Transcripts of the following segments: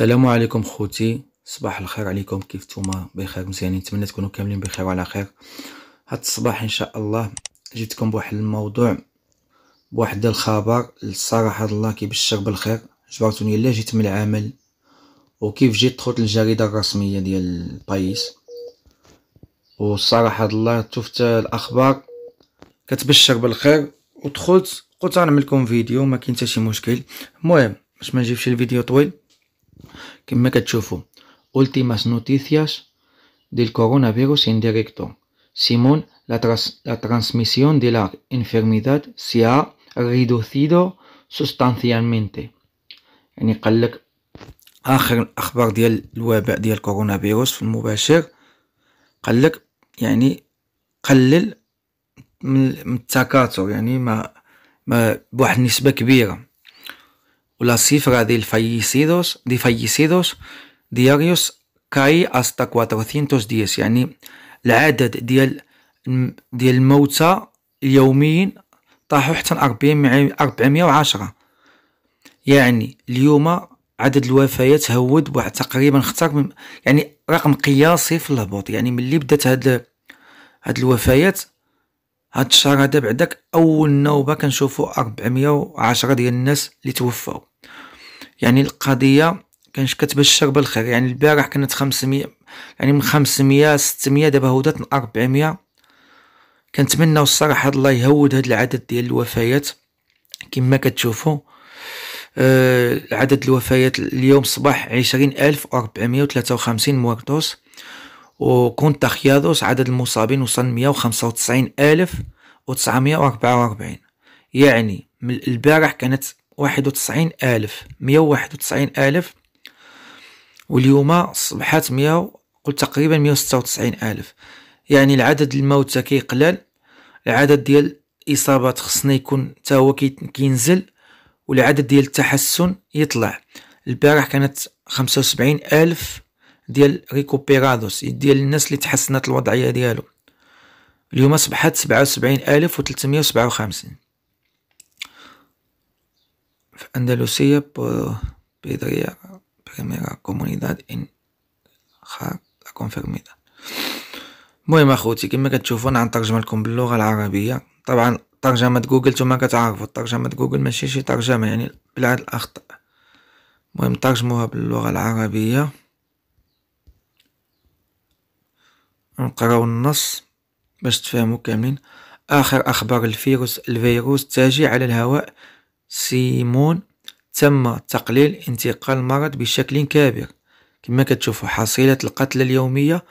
السلام عليكم خوتي صباح الخير عليكم كيف نتوما بخير مزيانين نتمنى تكونوا كاملين بخير وعلى خير هاد الصباح ان شاء الله جيتكم بواحد الموضوع بواحد الخبر الصراحه الله كيبشر بالخير جبرتوني الا جيت من العمل وكيف جيت دخلت الجريده الرسميه ديال البايس والصراحه الله شفت الاخبار كتبشر بالخير ودخلت قلت غنعمل لكم فيديو ما كاين حتى شي مشكل المهم باش ما نجيبش الفيديو طويل كما كتشوفوا Últimas noticias del coronavirus en directo. Simón, la, trans la transmisión de la enfermedad se ha reducido سوستانسيالمنتي يعني قال لك اخر الاخبار ديال الوباء ديال كورونا فيروس في المباشر قال لك يعني قلل من التكاثر يعني ما ما بواحد النسبه كبيره la cifra de fallecidos, de fallecidos diarios cae hasta 410 يعني العدد ديال ديال الموتى اليوميين طاحوا حتى 410 يعني اليوم عدد الوفيات هود بواحد تقريبا اختار من يعني رقم قياسي في الهبوط يعني ملي بدات هاد هاد الوفيات هاد الشهر هذا بعداك اول نوبه كنشوفوا 410 ديال الناس اللي توفاو يعني القضيه كانش كتبشر بالخير يعني البارح كانت 500 يعني من 500 600 دابا هودات 400 كنتمنوا الصراحه الله يهود هاد العدد ديال الوفيات كما كتشوفوا آه عدد الوفيات اليوم صباح 20453 مورطوس وكون تخياضس عدد المصابين وصل 195944 يعني من البارح كانت 91191 ألف واليوم صبحات 100 قلت تقريبا 196 ألف يعني العدد الموتى كيقلل العدد ديال الإصابات خصنا يكون تا هو كينزل والعدد ديال التحسن يطلع البارح كانت 75 ألف ديال ريكوبيرادوس ديال الناس اللي تحسنت الوضعيه ديالو اليوم اصبحت وخمسين في اندلسيه بيدريا بريميرا كومونيداد إن خا confirmidad المهم اخوتي كما كتشوفون انا ترجمة لكم باللغه العربيه طبعا ترجمه جوجل نتوما كتعرفوا ترجمه جوجل ماشي شي ترجمه يعني بلا الاخطاء المهم ترجموها باللغه العربيه نقراو النص باش تفهمو كاملين آخر أخبار الفيروس الفيروس التاجي على الهواء سيمون تم تقليل انتقال المرض بشكل كبير كما كتشوفوا حصيلة القتلى اليومية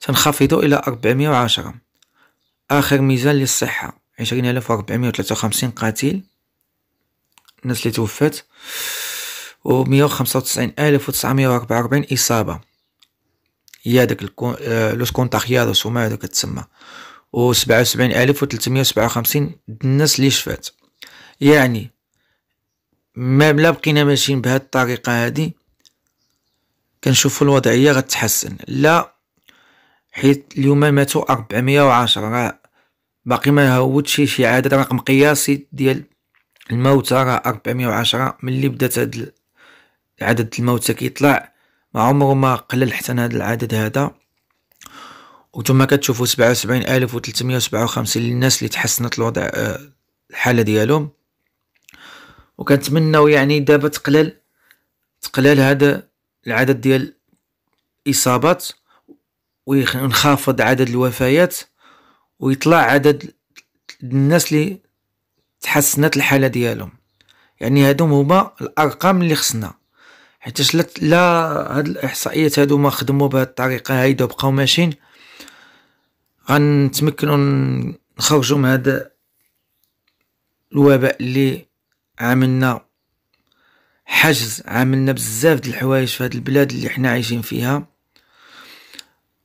تنخفض إلى 410 آخر ميزان للصحة 20453 قتيل الناس اللي توفات و 195944 إصابة هي هذاك لو سكونتاخيادوس وما هذاك تسمى و 77357 الناس اللي شفات يعني ما بلا بقينا ماشيين بهذه الطريقه هذه كنشوفوا الوضعيه غتحسن لا حيت اليوم ماتوا 410 راه باقي ما هوت شي عدد رقم قياسي ديال الموتى راه 410 ملي بدات هاد عدد الموتى كيطلع ما عمره ما قلل حتى هذا العدد هذا وثم كتشوفوا سبعة وسبعين ألف للناس اللي تحسنت الوضع آه، الحالة ديالهم وكنتمنوا يعني دابا تقلل تقلل هذا العدد ديال الإصابات وينخفض عدد الوفيات ويطلع عدد الناس اللي تحسنت الحالة ديالهم يعني هادو هما الأرقام اللي خصنا حيتاش لا لا هاد الاحصائيات هادو ما خدموا بهاد الطريقه هايدو بقاو ماشيين غنتمكنوا نخرجوا من هاد الوباء اللي عاملنا حجز عاملنا بزاف د الحوايج في هاد البلاد اللي حنا عايشين فيها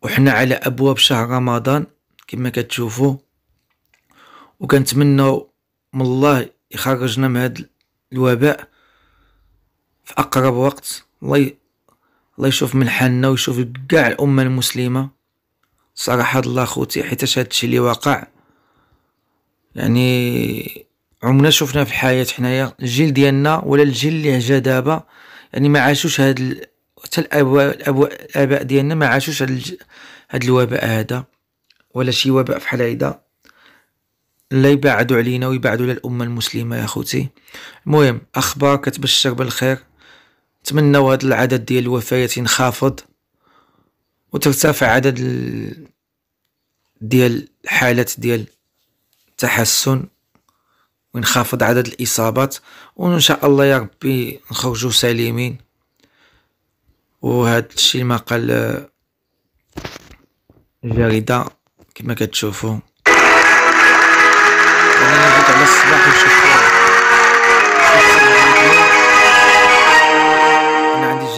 وحنا على ابواب شهر رمضان كما كتشوفوا وكنتمنوا من الله يخرجنا من هاد الوباء في أقرب وقت الله ي... الله يشوف من حالنا ويشوف كاع الأمة المسلمة صراحة الله خوتي حيت الشيء اللي واقع يعني عمرنا شفنا في الحياة حنايا الجيل ديالنا ولا الجيل اللي جا دابا يعني ما عاشوش هاد ال... حتى الاباء ديالنا ما عاشوش هاد, الج... هاد الوباء هذا ولا شي وباء بحال هيدا لا يبعدوا علينا ويبعدوا على الامه المسلمه يا خوتي المهم اخبار كتبشر بالخير نتمنوا هذا العدد ديال الوفيات ينخفض وترتفع عدد ديال الحالات ديال التحسن وينخفض عدد الاصابات وان شاء الله يا ربي نخرجوا سالمين وهذا الشيء ما قال الجريده آه، كما كتشوفوا انا على الصباح وشوف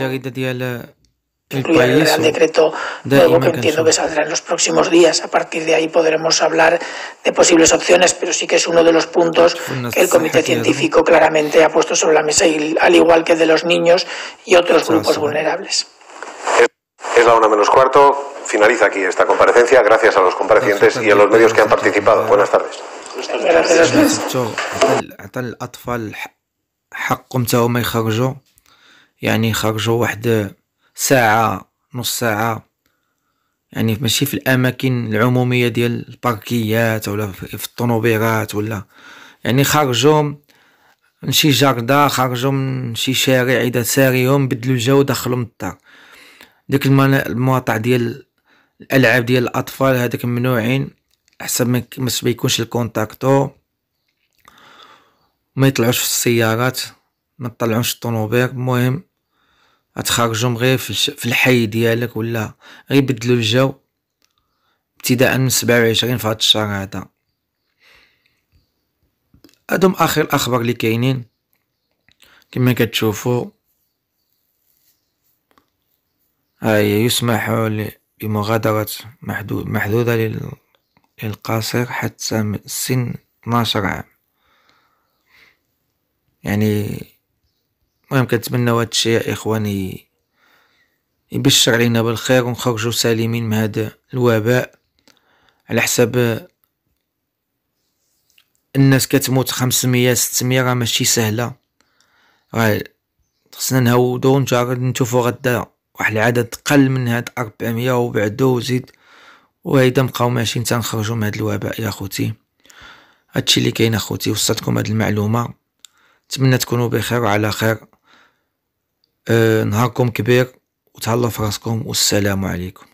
el, el país, Real Decreto nuevo que entiendo que saldrá en los próximos días. A partir de ahí podremos hablar de posibles opciones, pero sí que es uno de los puntos que el Comité Científico claramente ha puesto sobre la mesa, al igual que de los niños y otros grupos vulnerables. Es la una menos cuarto. Finaliza aquí esta comparecencia. Gracias a los comparecientes y a los medios que han participado. Buenas tardes. Gracias. يعني خرجوا واحد ساعة نص ساعة يعني ماشي في الأماكن العمومية ديال الباركيات ولا في الطنوبيرات ولا يعني خرجوا من شي جردة خرجوا من شي شارع إذا ساريهم بدلوا الجو دخلوا من الدار ديك المواطع ديال الألعاب ديال الأطفال هذاك ممنوعين حسب ما يكونش الكونتاكتو ما يطلعوش في السيارات ما يطلعوش الطنوبير المهم غتخرجهم غير في الحي ديالك ولا غير غيبدلوا الجو ابتداء من 27 في هاد الشهر هذا هادهم اخر الاخبار اللي كاينين كما كتشوفوا هاي يسمح بمغادرة محدودة للقاصر حتى سن 12 عام يعني المهم كنتمناو هادشي يا اخواني يبشر علينا بالخير ونخرجوا سالمين من هذا الوباء على حساب الناس كتموت 500 600 راه ماشي سهله راه خصنا نهودو ونجرد نشوفو غدا واحد العدد قل من هاد 400 وبعدو وزيد وهيدا بقاو ماشيين تنخرجوا من هاد الوباء يا خوتي هادشي اللي كاين اخوتي وصلتكم هاد المعلومه نتمنى تكونوا بخير وعلى خير أه، نهاركم كبير وتهلاو في راسكم والسلام عليكم